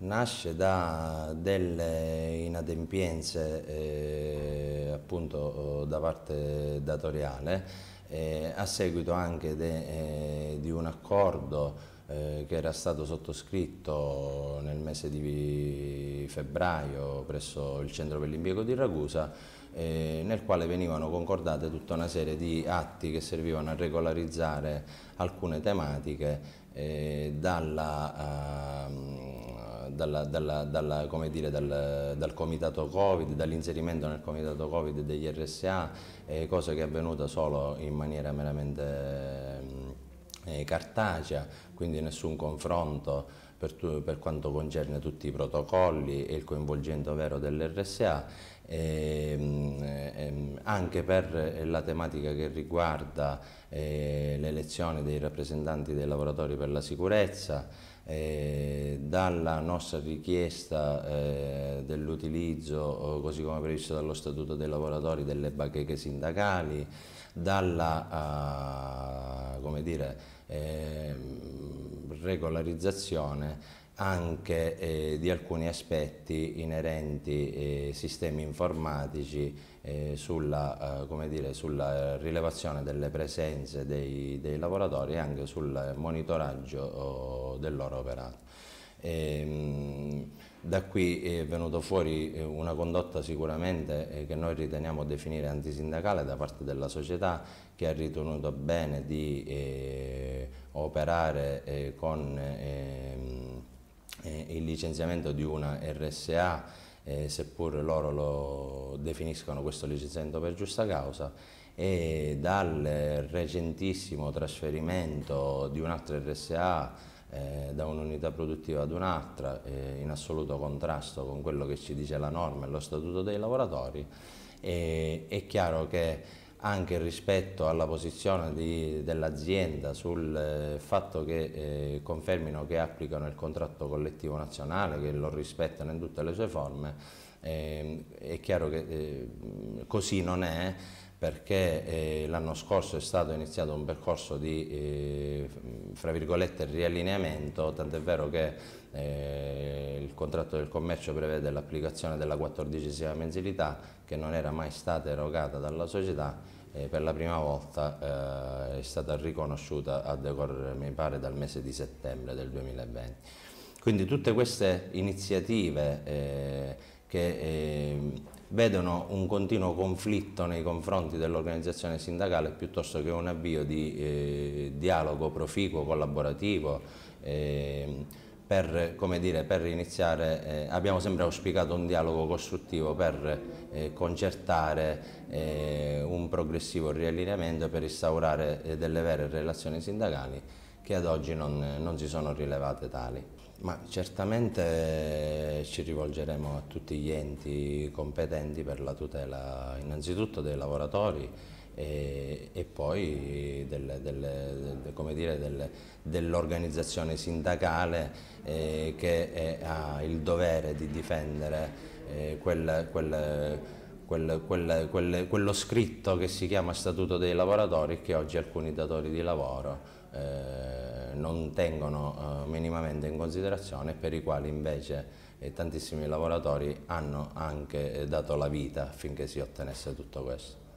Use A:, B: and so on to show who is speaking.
A: Nasce da delle inadempienze eh, appunto da parte datoriale eh, a seguito anche de, eh, di un accordo eh, che era stato sottoscritto nel mese di febbraio presso il centro per l'impiego di Ragusa eh, nel quale venivano concordate tutta una serie di atti che servivano a regolarizzare alcune tematiche eh, dalla dalla, dalla, dalla, dire, dal, dal, comitato Covid, dall'inserimento nel comitato Covid degli RSA, eh, cosa che è avvenuta solo in maniera meramente mm, eh, cartacea, quindi nessun confronto per, tu, per, quanto concerne tutti i protocolli e il coinvolgimento vero dell'RSA. E, ehm, anche per eh, la tematica che riguarda eh, l'elezione dei rappresentanti dei lavoratori per la sicurezza, eh, dalla nostra richiesta eh, dell'utilizzo, eh, così come previsto dallo Statuto dei lavoratori, delle bacheche sindacali, dalla dire, ehm, regolarizzazione anche eh, di alcuni aspetti inerenti eh, sistemi informatici eh, sulla, eh, dire, sulla, rilevazione delle presenze dei, dei, lavoratori e anche sul monitoraggio oh, del loro operato. E, ehm, da qui è venuta fuori eh, una condotta sicuramente eh, che noi riteniamo definire antisindacale da parte della società che ha ritenuto bene di operare con eh, il licenziamento di una RSA, eh, seppur loro lo definiscono questo licenziamento per giusta causa, e dal recentissimo trasferimento di un'altra RSA eh, da un'unità produttiva ad un'altra, eh, in assoluto contrasto con quello che ci dice la norma e lo statuto dei lavoratori, eh, è chiaro che anche rispetto alla posizione dell'azienda sul eh, fatto che eh, confermino che applicano il contratto collettivo nazionale, che lo rispettano in tutte le sue forme, eh, è chiaro che eh, così non è perché eh, l'anno scorso è stato iniziato un percorso di eh, fra virgolette riallineamento, tant'è vero che eh, il contratto del commercio prevede l'applicazione della quattordicesima mensilità che non era mai stata erogata dalla società e per la prima volta eh, è stata riconosciuta a decorrere mi pare dal mese di settembre del 2020. Quindi tutte queste iniziative eh, che ehm, vedono un continuo conflitto nei confronti dell'organizzazione sindacale piuttosto che un avvio di eh, dialogo proficuo, collaborativo. Eh, per, dire, per, iniziare, eh, abbiamo sempre auspicato un dialogo costruttivo per eh, concertare eh, un progressivo riallineamento per instaurare eh, delle vere relazioni sindacali che ad oggi non, non si sono rilevate tali. Ma certamente ci rivolgeremo a tutti gli enti competenti per la tutela innanzitutto dei lavoratori e, e poi dell'organizzazione sindacale eh, che è, ha il dovere di difendere eh, quel, quel quel, quel, quel, quello scritto che si chiama Statuto dei lavoratori che oggi alcuni datori di lavoro eh, non tengono eh, minimamente in considerazione e per i quali invece eh, tantissimi lavoratori hanno anche eh, dato la vita affinché si ottenesse tutto questo.